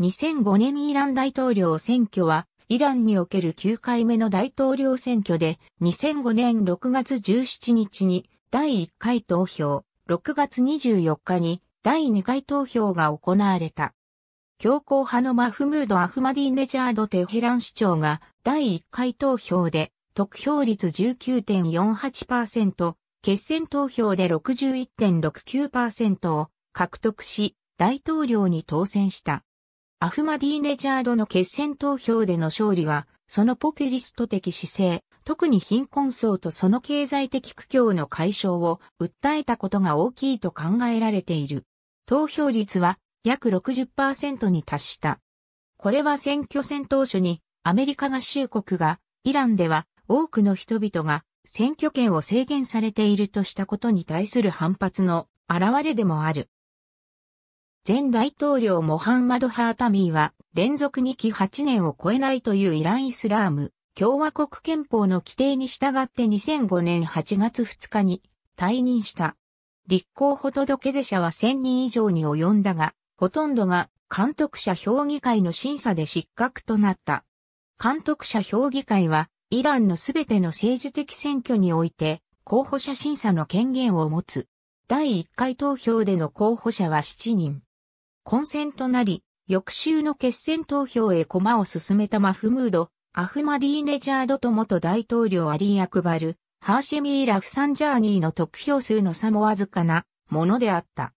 2005年イラン大統領選挙は、イランにおける9回目の大統領選挙で、2005年6月17日に第1回投票、6月24日に第2回投票が行われた。強硬派のマフムード・アフマディネジャード・テヘラン市長が第1回投票で得票率19.48%、決選投票で61.69%を獲得し、大統領に当選した。アフマディ・ネジャードの決選投票での勝利は、そのポピュリスト的姿勢、特に貧困層とその経済的苦境の解消を訴えたことが大きいと考えられている。投票率は約60%に達した。これは選挙戦当初にアメリカ合衆国がイランでは多くの人々が選挙権を制限されているとしたことに対する反発の現れでもある。前大統領モハンマド・ハータミーは連続2期8年を超えないというイラン・イスラーム共和国憲法の規定に従って2005年8月2日に退任した。立候補届出者は1000人以上に及んだが、ほとんどが監督者評議会の審査で失格となった。監督者評議会はイランのすべての政治的選挙において候補者審査の権限を持つ。第1回投票での候補者は7人。混戦となり、翌週の決選投票へ駒を進めたマフムード、アフマディーネジャードと元大統領アリー・アクバル、ハーシェミー・ラフサンジャーニーの得票数の差もわずかなものであった。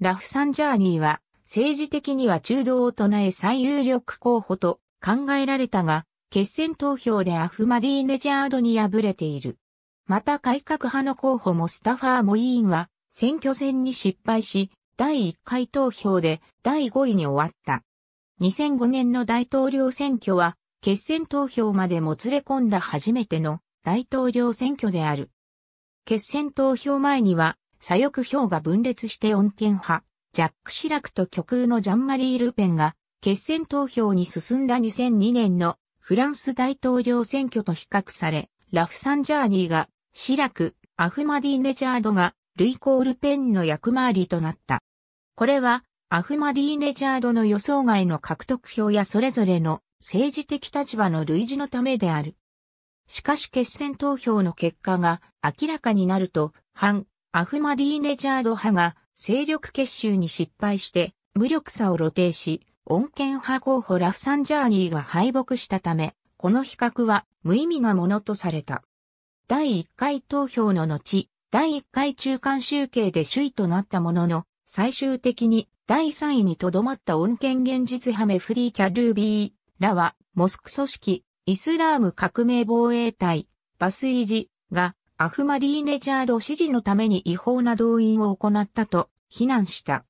ラフサンジャーニーは政治的には中道を唱え最有力候補と考えられたが、決選投票でアフマディーネジャードに敗れている。また改革派の候補もスタファー・モイーンは選挙戦に失敗し、第1回投票で第5位に終わった。2005年の大統領選挙は、決選投票までもつれ込んだ初めての大統領選挙である。決選投票前には、左翼票が分裂して穏健派、ジャック・シラクと極右のジャンマリー・ルペンが、決選投票に進んだ2002年のフランス大統領選挙と比較され、ラフサンジャーニーが、シラク、アフマディネジャードが、ルイコール・ペンの役回りとなった。これは、アフマディーネジャードの予想外の獲得票やそれぞれの政治的立場の類似のためである。しかし決選投票の結果が明らかになると、反アフマディーネジャード派が勢力結集に失敗して無力さを露呈し、穏健派候補ラフサンジャーニーが敗北したため、この比較は無意味なものとされた。第1回投票の後、第1回中間集計で首位となったものの、最終的に第3位にとどまった恩恵現実ハメフリー・キャルービーらは、モスク組織、イスラーム革命防衛隊、バスイジが、アフマディーネジャード支持のために違法な動員を行ったと非難した。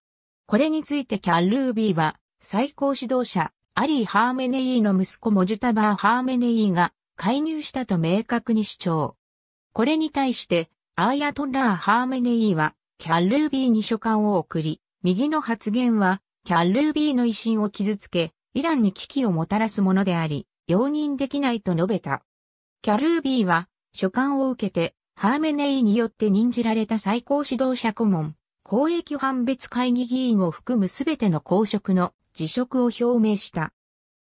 これについてキャルービーは、最高指導者、アリー・ハーメネイーの息子モジュタバー・ハーメネイーが介入したと明確に主張。これに対して、アーヤトラー・ハーメネイは、キャルルービーに書簡を送り、右の発言は、キャルルービーの威信を傷つけ、イランに危機をもたらすものであり、容認できないと述べた。キャルービーは、書簡を受けて、ハーメネイによって任じられた最高指導者顧問、公益判別会議議員を含むすべての公職の辞職を表明した。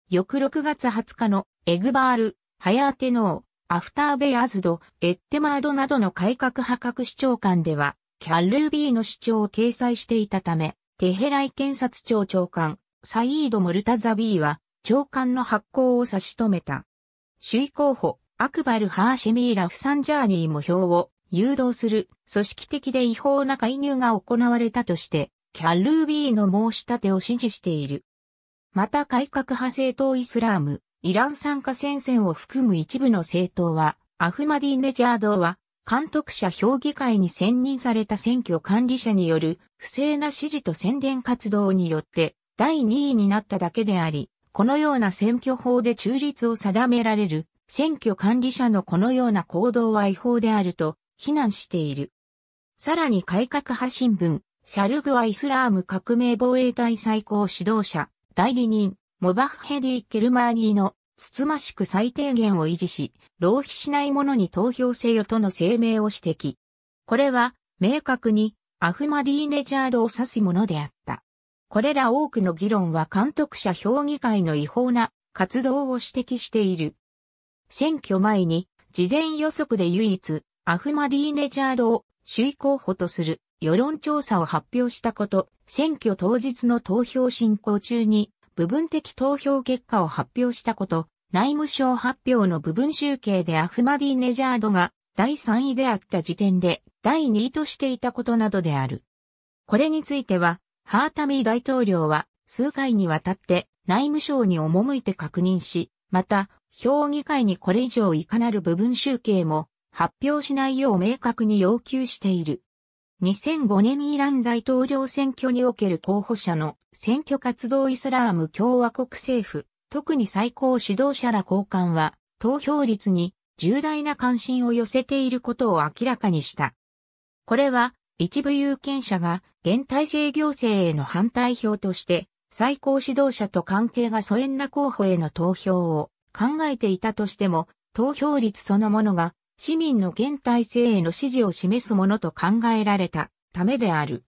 翌6月20日のエグバール、ハヤーテノー、アフターベアーズド、エッテマードなどの改革派各市長官では、キャルービーの主張を掲載していたため、テヘライ検察庁長官、サイード・モルタザビーは、長官の発行を差し止めた。首位候補、アクバル・ハーシミーラ・フサンジャーニーも票を誘導する組織的で違法な介入が行われたとして、キャルービーの申し立てを支持している。また改革派政党イスラーム、イラン参加戦線を含む一部の政党は、アフマディネジャードは、監督者評議会に選任された選挙管理者による不正な支持と宣伝活動によって第2位になっただけであり、このような選挙法で中立を定められる選挙管理者のこのような行動は違法であると非難している。さらに改革派新聞、シャルグはイスラーム革命防衛隊最高指導者、代理人、モバッヘディ・ケルマーニーの、つつましく最低限を維持し、浪費しないものに投票せよとの声明を指摘。これは、明確に、アフマディーネジャードを指すものであった。これら多くの議論は監督者評議会の違法な活動を指摘している。選挙前に、事前予測で唯一、アフマディーネジャードを首位候補とする世論調査を発表したこと、選挙当日の投票進行中に部分的投票結果を発表したこと、内務省発表の部分集計でアフマディネジャードが第3位であった時点で第2位としていたことなどである。これについては、ハータミー大統領は数回にわたって内務省に赴いて確認し、また、評議会にこれ以上いかなる部分集計も発表しないよう明確に要求している。2005年イラン大統領選挙における候補者の選挙活動イスラーム共和国政府、特に最高指導者ら高官は、投票率に重大な関心を寄せていることを明らかにした。これは、一部有権者が、現体制行政への反対票として、最高指導者と関係が疎遠な候補への投票を考えていたとしても、投票率そのものが市民の現体制への支持を示すものと考えられたためである。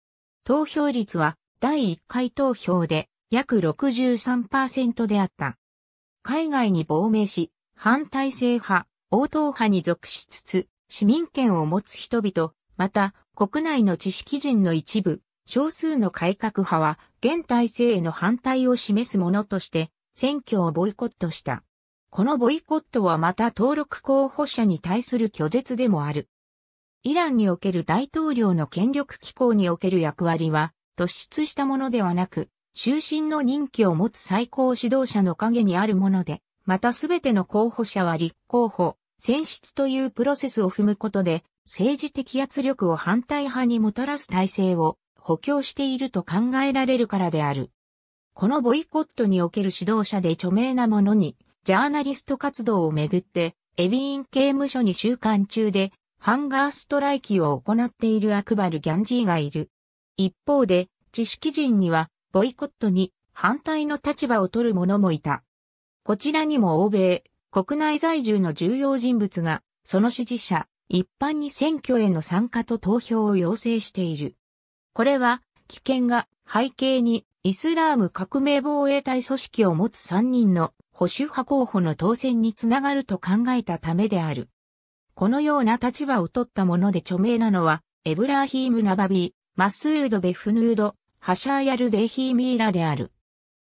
投票率は第1回投票で約63%であった。海外に亡命し、反体制派、応答派に属しつつ、市民権を持つ人々、また国内の知識人の一部、少数の改革派は現体制への反対を示すものとして選挙をボイコットした。このボイコットはまた登録候補者に対する拒絶でもある。イランにおける大統領の権力機構における役割は突出したものではなく、終身の任期を持つ最高指導者の陰にあるもので、またすべての候補者は立候補、選出というプロセスを踏むことで、政治的圧力を反対派にもたらす体制を補強していると考えられるからである。このボイコットにおける指導者で著名なものに、ジャーナリスト活動をめぐって、エビイン刑務所に収監中で、ハンガーストライキを行っているアクバル・ギャンジーがいる。一方で、知識人には、ボイコットに反対の立場を取る者もいた。こちらにも欧米、国内在住の重要人物が、その支持者、一般に選挙への参加と投票を要請している。これは、危険が背景にイスラーム革命防衛隊組織を持つ3人の保守派候補の当選につながると考えたためである。このような立場を取ったもので著名なのは、エブラーヒーム・ナバビー、マスード・ベフヌード、ハシャーヤル・デヒーミーラである。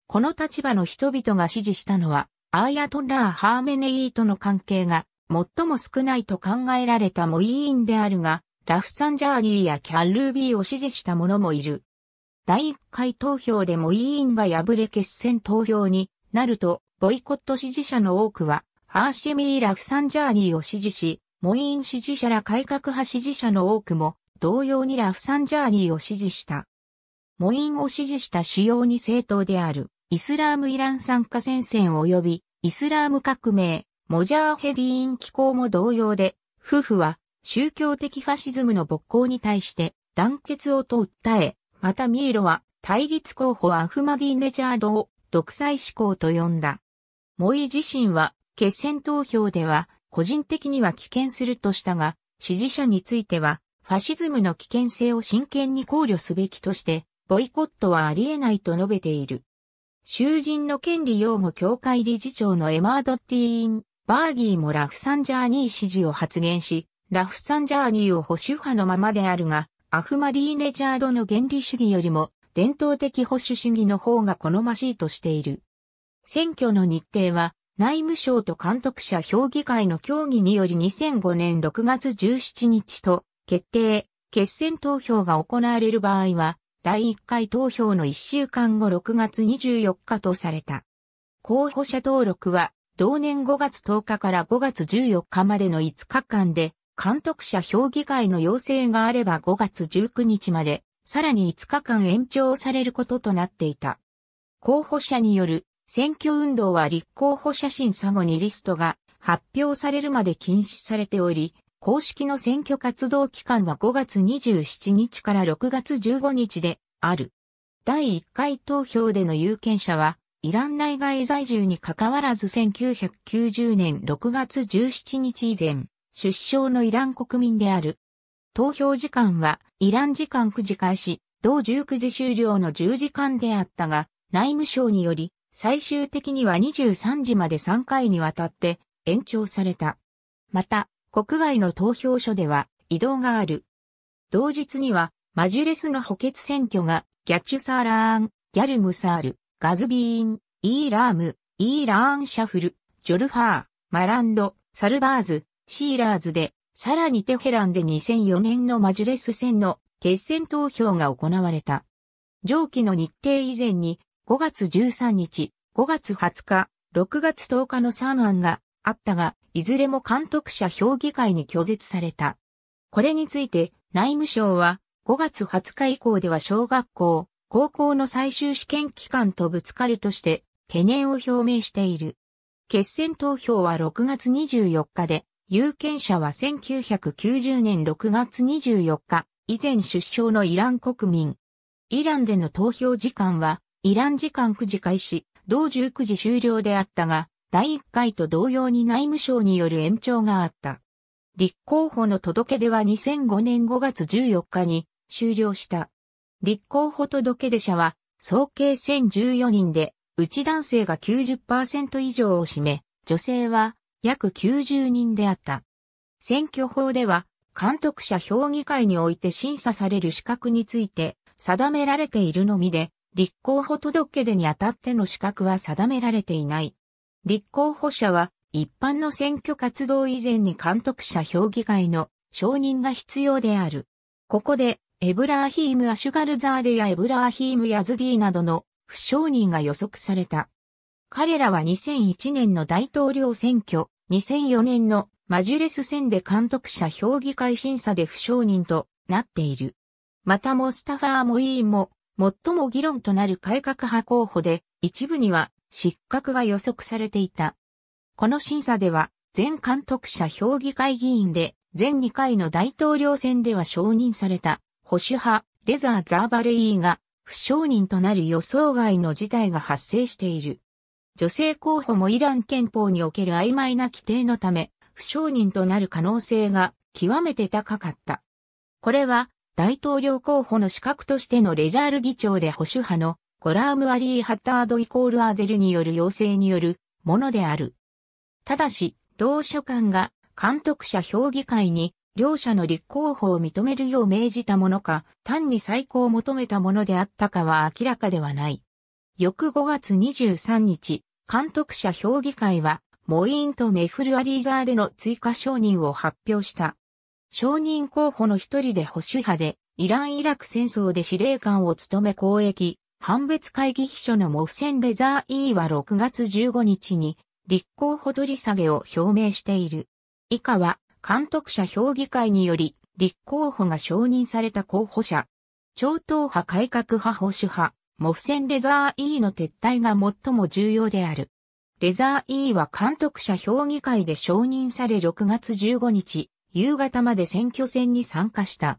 この立場の人々が支持したのは、アーヤトラー・ハーメネイーとの関係が最も少ないと考えられたモイーンであるが、ラフサンジャーニーやキャルービーを支持した者もいる。第1回投票でモイーンが敗れ決戦投票になると、ボイコット支持者の多くは、ハーシェミー・ラフサンジャーニーを支持し、モイーン支持者ら改革派支持者の多くも、同様にラフサンジャーニーを支持した。モインを支持した主要に政党である、イスラームイラン参加戦線及び、イスラーム革命、モジャーヘディーン機構も同様で、夫婦は宗教的ファシズムの勃興に対して団結をと訴え、またミーロは対立候補アフマディネジャードを独裁志向と呼んだ。モイ自身は決選投票では個人的には棄権するとしたが、支持者についてはファシズムの危険性を真剣に考慮すべきとしてボイコットはありえないと述べている。囚人の権利擁護協会理事長のエマード・ティーン・バーギーもラフサンジャーニー支持を発言し、ラフサンジャーニーを保守派のままであるが、アフマディーネジャードの原理主義よりも伝統的保守主義の方が好ましいとしている。選挙の日程は内務省と監督者評議会の協議により2005年6月17日と決定、決選投票が行われる場合は第1回投票の1週間後6月24日とされた。候補者登録は、同年5月10日から5月14日までの5日間で、監督者評議会の要請があれば5月19日まで、さらに5日間延長されることとなっていた。候補者による選挙運動は立候補者審査後にリストが発表されるまで禁止されており、公式の選挙活動期間は5月27日から6月15日である。第1回投票での有権者は、イラン内外在住に関わらず1990年6月17日以前、出生のイラン国民である。投票時間は、イラン時間9時開始、同19時終了の10時間であったが、内務省により、最終的には23時まで3回にわたって延長された。また、国外の投票所では移動がある。同日には、マジュレスの補欠選挙が、ギャチュサーラーン、ギャルムサール、ガズビーン、イーラーム、イーラーンシャフル、ジョルファー、マランド、サルバーズ、シーラーズで、さらにテヘランで2004年のマジュレス戦の決選投票が行われた。上記の日程以前に5月13日、5月20日、6月10日の3案があったが、いずれも監督者評議会に拒絶された。これについて内務省は5月20日以降では小学校、高校の最終試験期間とぶつかるとして懸念を表明している。決選投票は6月24日で、有権者は1990年6月24日、以前出生のイラン国民。イランでの投票時間は、イラン時間9時開始、同19時終了であったが、第1回と同様に内務省による延長があった。立候補の届け出は2005年5月14日に終了した。立候補届出者は総計1014人で、うち男性が90%以上を占め、女性は約90人であった。選挙法では、監督者評議会において審査される資格について定められているのみで、立候補届出にあたっての資格は定められていない。立候補者は一般の選挙活動以前に監督者評議会の承認が必要である。ここで、エブラーヒーム・アシュガルザーデやエブラーヒーム・ヤズディなどの不承認が予測された。彼らは2001年の大統領選挙、2004年のマジュレス戦で監督者評議会審査で不承認となっている。またモスタファー・モイーンも最も議論となる改革派候補で、一部には失格が予測されていた。この審査では、前監督者評議会議員で、前2回の大統領選では承認された、保守派、レザー・ザーバレイーが、不承認となる予想外の事態が発生している。女性候補もイラン憲法における曖昧な規定のため、不承認となる可能性が極めて高かった。これは大統領候補の資格としてのレジャール議長で保守派のコラーム・アリー・ハッタードイコールアーゼルによる要請によるものである。ただし、同書館が監督者評議会に両者の立候補を認めるよう命じたものか、単に再考を求めたものであったかは明らかではない。翌5月23日、監督者評議会は、モインとメフルアリーザーでの追加承認を発表した。承認候補の一人で保守派で、イラン・イラク戦争で司令官を務め公益、判別会議秘書のモフセン・レザー・イーは6月15日に立候補取り下げを表明している。以下は監督者評議会により立候補が承認された候補者。超党派改革派保守派、モフセン・レザー・イーの撤退が最も重要である。レザー・イーは監督者評議会で承認され6月15日、夕方まで選挙戦に参加した。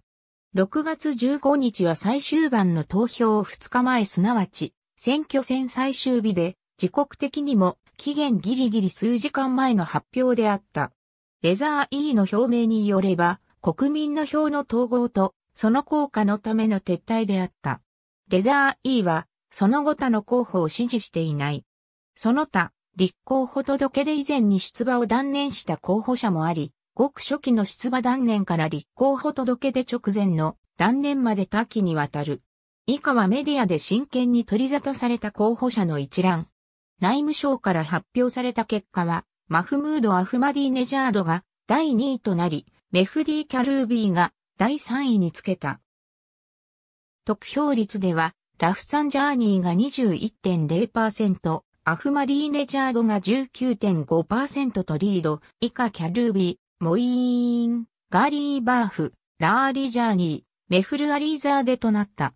6月15日は最終盤の投票2日前すなわち、選挙戦最終日で、時刻的にも期限ギリギリ数時間前の発表であった。レザー E の表明によれば、国民の票の統合と、その効果のための撤退であった。レザー E は、その後他の候補を支持していない。その他、立候補届で以前に出馬を断念した候補者もあり、ごく初期の出馬断念から立候補届出直前の断念まで多岐にわたる。以下はメディアで真剣に取り沙汰された候補者の一覧。内務省から発表された結果は、マフムード・アフマディネジャードが第2位となり、メフディ・キャルービーが第3位につけた。得票率では、ラフサンジャーニーが21.0%、アフマディネジャードが19.5%とリード、以下キャルービモイーン、ガーリーバーフ、ラーリジャーニー、メフルアリーザーデとなった。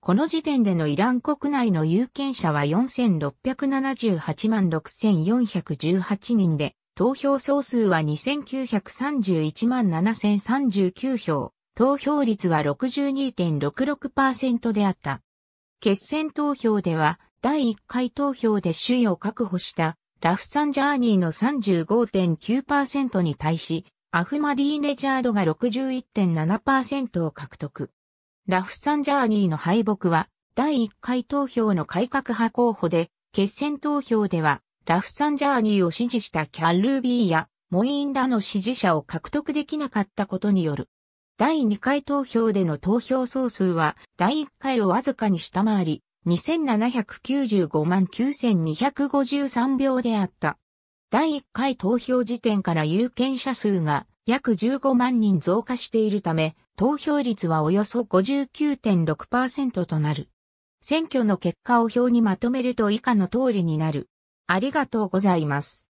この時点でのイラン国内の有権者は4678万6418人で、投票総数は2931万7039票、投票率は62.66%であった。決選投票では、第1回投票で首位を確保したラフサンジャーニーの35.9%に対し、アフマディーネジャードが61.7%を獲得。ラフサンジャーニーの敗北は、第1回投票の改革派候補で、決選投票では、ラフサンジャーニーを支持したキャルービーや、モインらの支持者を獲得できなかったことによる。第2回投票での投票総数は、第1回をわずかに下回り、2795万9253票であった。第1回投票時点から有権者数が約15万人増加しているため、投票率はおよそ59.6%となる。選挙の結果を表にまとめると以下の通りになる。ありがとうございます。